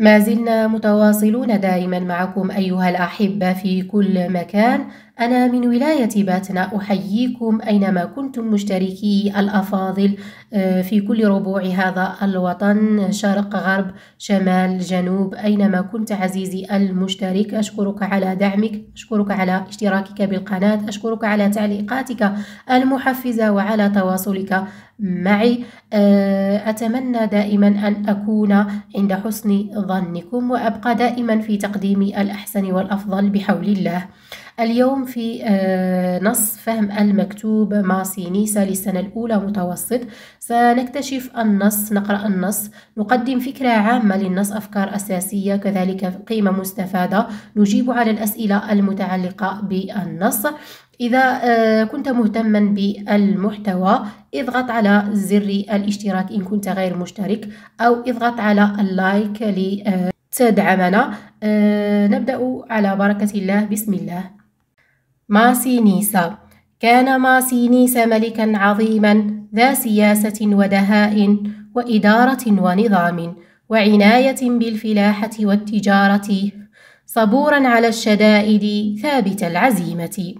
ما زلنا متواصلون دائما معكم أيها الأحبة في كل مكان أنا من ولاية باتنا أحييكم أينما كنتم مشتركي الأفاضل آه، في كل ربوع هذا الوطن شرق غرب شمال جنوب أينما كنت عزيزي المشترك أشكرك على دعمك أشكرك على اشتراكك بالقناة أشكرك على تعليقاتك المحفزة وعلى تواصلك معي آه، أتمنى دائما أن أكون عند حسن ظنكم وأبقى دائما في تقديم الأحسن والأفضل بحول الله اليوم في آه، نص فهم المكتوب مع سينيسا للسنة الأولى متوسط سنكتشف النص نقرأ النص نقدم فكرة عامة للنص أفكار أساسية كذلك قيمة مستفادة نجيب على الأسئلة المتعلقة بالنص إذا آه، كنت مهتما بالمحتوى اضغط على زر الاشتراك إن كنت غير مشترك أو اضغط على اللايك لتدعمنا آه، نبدأ على بركة الله بسم الله ماسينيسا كان ماسينيس ملكا عظيما ذا سياسة ودهاء وإدارة ونظام وعناية بالفلاحة والتجارة صبورا على الشدائد ثابت العزيمة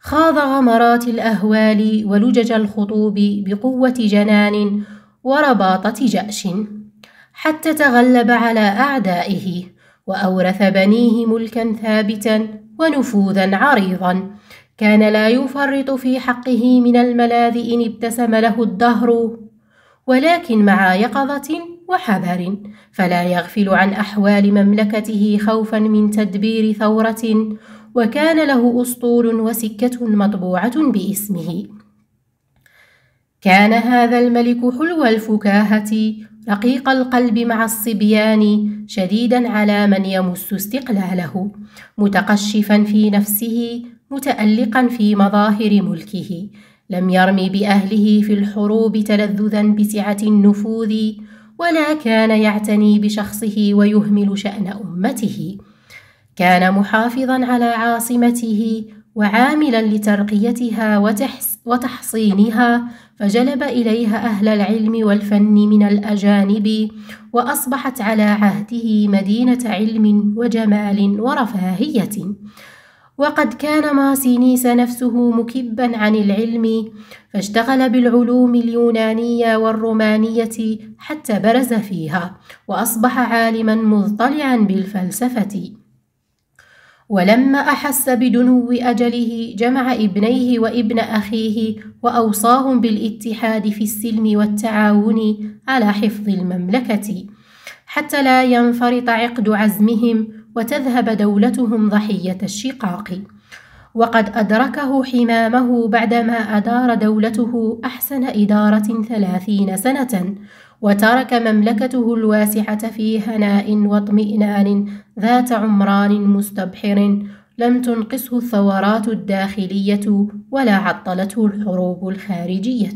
خاض غمرات الأهوال ولجج الخطوب بقوة جنان ورباطة جأش حتى تغلب على أعدائه وأورث بنيه ملكا ثابتا ونفوذا عريضا كان لا يفرط في حقه من الملاذ إن ابتسم له الدهر ولكن مع يقظة وحذر فلا يغفل عن أحوال مملكته خوفا من تدبير ثورة وكان له أسطول وسكة مطبوعة باسمه كان هذا الملك حلو الفكاهة رقيق القلب مع الصبيان شديدا على من يمس استقلاله متقشفا في نفسه متالقا في مظاهر ملكه لم يرم باهله في الحروب تلذذا بسعه النفوذ ولا كان يعتني بشخصه ويهمل شان امته كان محافظا على عاصمته وعاملا لترقيتها وتحس وتحصينها فجلب إليها أهل العلم والفن من الأجانب وأصبحت على عهده مدينة علم وجمال ورفاهية وقد كان ماسينيس نفسه مكبا عن العلم فاشتغل بالعلوم اليونانية والرومانية حتى برز فيها وأصبح عالما مضطلعا بالفلسفة ولما أحس بدنو أجله جمع ابنيه وابن أخيه وأوصاهم بالاتحاد في السلم والتعاون على حفظ المملكة حتى لا ينفرط عقد عزمهم وتذهب دولتهم ضحية الشقاق وقد أدركه حمامه بعدما أدار دولته أحسن إدارة ثلاثين سنة وترك مملكته الواسعة في هناء واطمئنان ذات عمران مستبحر لم تنقصه الثورات الداخلية ولا عطلته الحروب الخارجية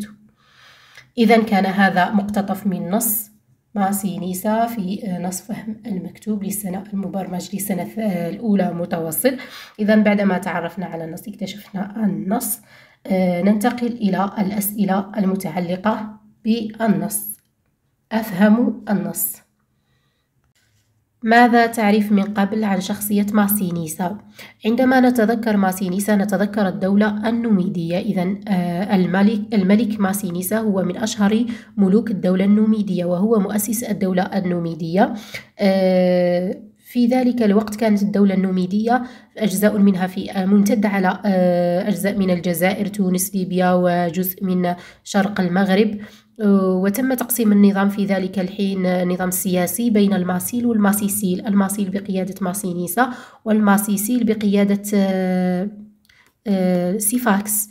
إذا كان هذا مقتطف من نص مع سينيسا في نص فهم المكتوب للسنة المبرمج للسنة الأولى متوسط إذا بعدما تعرفنا على النص اكتشفنا النص آه، ننتقل إلى الأسئلة المتعلقة بالنص أفهم النص ماذا تعرف من قبل عن شخصية ماسينيسا؟ عندما نتذكر ماسينيسا نتذكر الدولة النوميدية إذا آه، الملك الملك ماسينيسا هو من أشهر ملوك الدولة النوميدية وهو مؤسس الدولة النوميدية آه، في ذلك الوقت كانت الدولة النوميدية أجزاء منها في آه، ممتدة على أجزاء من الجزائر تونس ليبيا وجزء من شرق المغرب وتم تقسيم النظام في ذلك الحين نظام سياسي بين الماسيل والماسيسيل الماسيل بقيادة ماسينيسا والماسيسيل بقيادة آه، آه، سيفاكس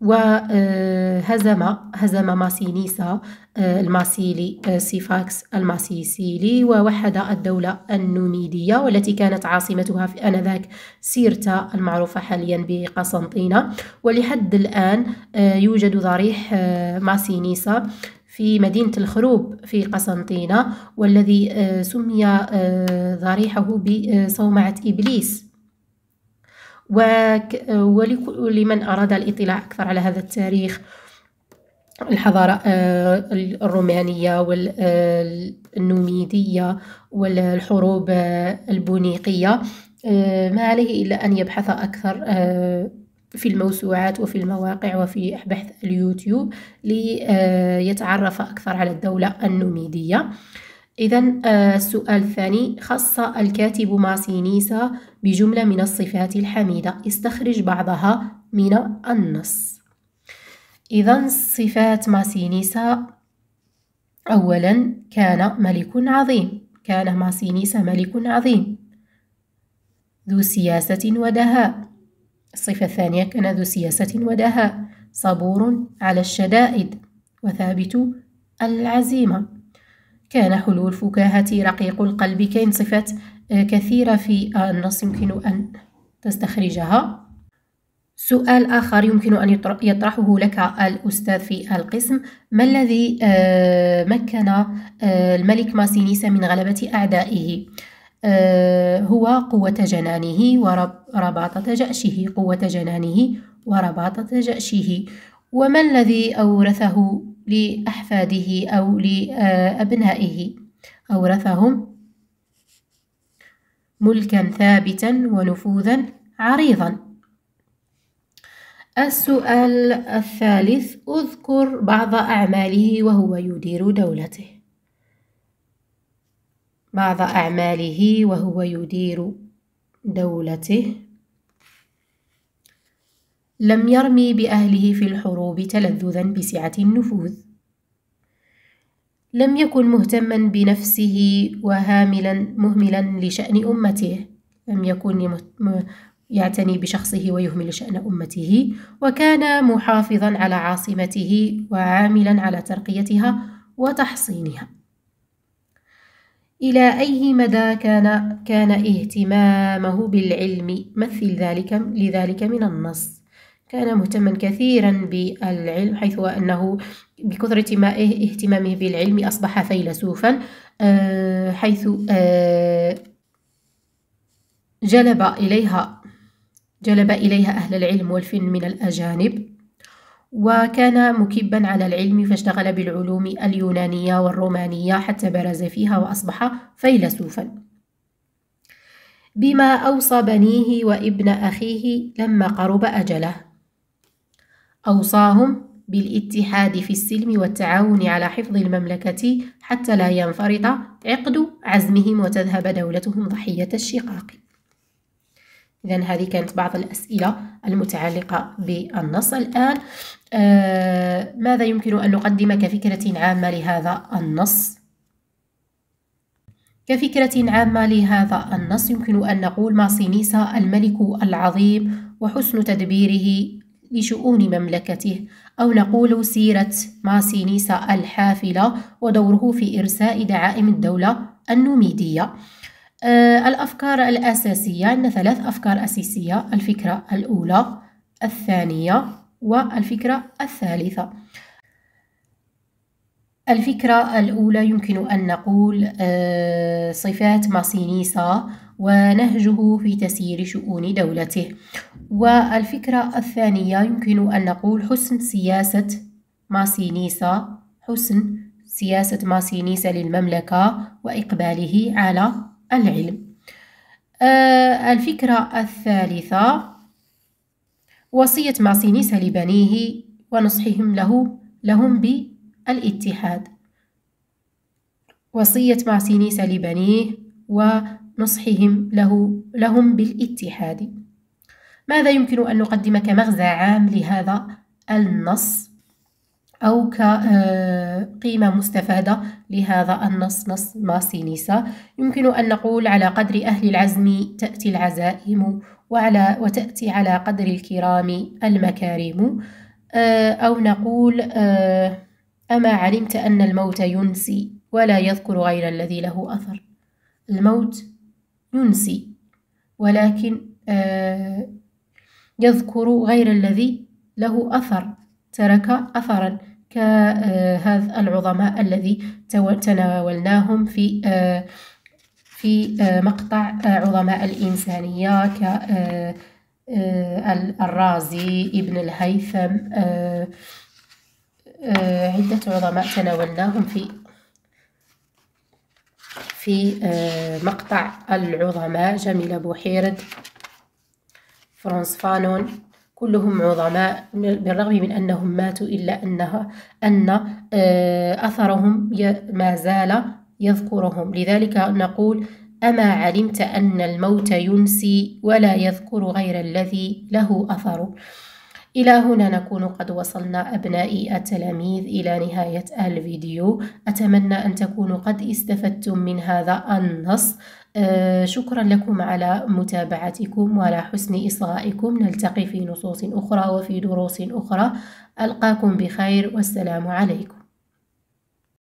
وهزم آه، هزم ماسينيسا آه، الماسيلي آه، سيفاكس الماسيسيلي ووحد الدولة النوميدية والتي كانت عاصمتها في آنذاك سيرتا المعروفة حاليا بقسنطينة ولحد الآن يوجد ضريح ماسينيسا في مدينة الخروب في قسنطينة والذي سمي ضريحه بصومعة إبليس ولمن أراد الاطلاع أكثر على هذا التاريخ الحضارة آه، الرومانية والنوميدية آه، والحروب آه، البونيقية ما عليه إلا أن يبحث أكثر في الموسوعات وفي المواقع وفي بحث اليوتيوب ليتعرف أكثر على الدولة النوميدية إذا آه، السؤال الثاني خص الكاتب ماسينيسا بجملة من الصفات الحميدة استخرج بعضها من النص إذا صفات ماسينيسا أولا كان ملك عظيم كان ماسينيسا ملك عظيم ذو سياسة ودهاء الصفة الثانية كان ذو سياسة ودهاء صبور على الشدائد وثابت العزيمة كان حلو الفكاهة رقيق القلب كاين صفات آه، كثيرة في آه، النص يمكن أن تستخرجها سؤال آخر يمكن أن يطرحه لك الأستاذ في القسم ما الذي آه، مكن الملك ماسينيسا من غلبة أعدائه؟ هو قوة جنانه ورباطة جأشه قوة جنانه ورباطة جأشه وما الذي أورثه لأحفاده أو لأبنائه أورثهم ملكا ثابتا ونفوذا عريضا السؤال الثالث اذكر بعض أعماله وهو يدير دولته بعض أعماله وهو يدير دولته لم يرمي بأهله في الحروب تلذذا بسعة النفوذ لم يكن مهتما بنفسه وهاملا مهملا لشأن أمته لم يكن يعتني بشخصه ويهمل شأن أمته وكان محافظا على عاصمته وعاملا على ترقيتها وتحصينها إلى أي مدى كان كان اهتمامه بالعلم مثل ذلك لذلك من النص كان مهتما كثيرا بالعلم حيث أنه بكثرة ما إه-، اهتمامه بالعلم أصبح فيلسوفا آه، حيث آه، جلب إليها جلب إليها أهل العلم والفن من الأجانب وكان مكبا على العلم فاشتغل بالعلوم اليونانية والرومانية حتى برز فيها وأصبح فيلسوفا بما أوصى بنيه وابن أخيه لما قرب أجله أوصاهم بالاتحاد في السلم والتعاون على حفظ المملكة حتى لا ينفرط عقد عزمهم وتذهب دولتهم ضحية الشقاق إذا هذه كانت بعض الأسئلة المتعلقة بالنص الآن آه ماذا يمكن أن نقدم كفكرة عامة لهذا النص؟ كفكرة عامة لهذا النص يمكن أن نقول ماسينيسا الملك العظيم وحسن تدبيره لشؤون مملكته أو نقول سيرة ماسينيسا الحافلة ودوره في إرساء دعائم الدولة النوميدية آه، الأفكار الأساسية عندنا ثلاث أفكار أساسية الفكرة الأولى الثانية والفكرة الثالثة الفكرة الأولى يمكن أن نقول آه، صفات ماسينيسا ونهجه في تسيير شؤون دولته والفكرة الثانية يمكن أن نقول حسن سياسة ماسينيسا حسن سياسة ماسينيسا للمملكة وإقباله على العلم آه، الفكرة الثالثة وصية ماسينيسا لبنيه ونصحهم له لهم الاتحاد وصية مارسينيسا لبنيه ونصحهم له لهم بالاتحاد ماذا يمكن أن نقدم كمغزى عام لهذا النص أو كقيمة آه، مستفادة لهذا النص نص ماسينيسا يمكن أن نقول على قدر أهل العزم تأتي العزائم وعلى وتأتي على قدر الكرام المكارم آه، أو نقول آه، أما علمت أن الموت ينسي ولا يذكر غير الذي له أثر الموت ينسي ولكن آه، يذكر غير الذي له أثر ترك أثرا كهذا آه، العظماء الذي تناولناهم في آه، في مقطع عظماء الإنسانية ك الرازي ابن الهيثم آه، عدة عظماء تناولناهم في في آه، مقطع العظماء جميلة بوحيرد فرانس فانون كلهم عظماء بالرغم من أنهم ماتوا إلا أنها أن آه، أثرهم ما زال يذكرهم لذلك نقول أما علمت أن الموت ينسي ولا يذكر غير الذي له أثر إلى هنا نكون قد وصلنا أبنائي التلاميذ إلى نهاية الفيديو أتمنى أن تكونوا قد استفدتم من هذا النص آه، شكرا لكم على متابعتكم وعلى حسن إصغائكم نلتقي في نصوص أخرى وفي دروس أخرى ألقاكم بخير والسلام عليكم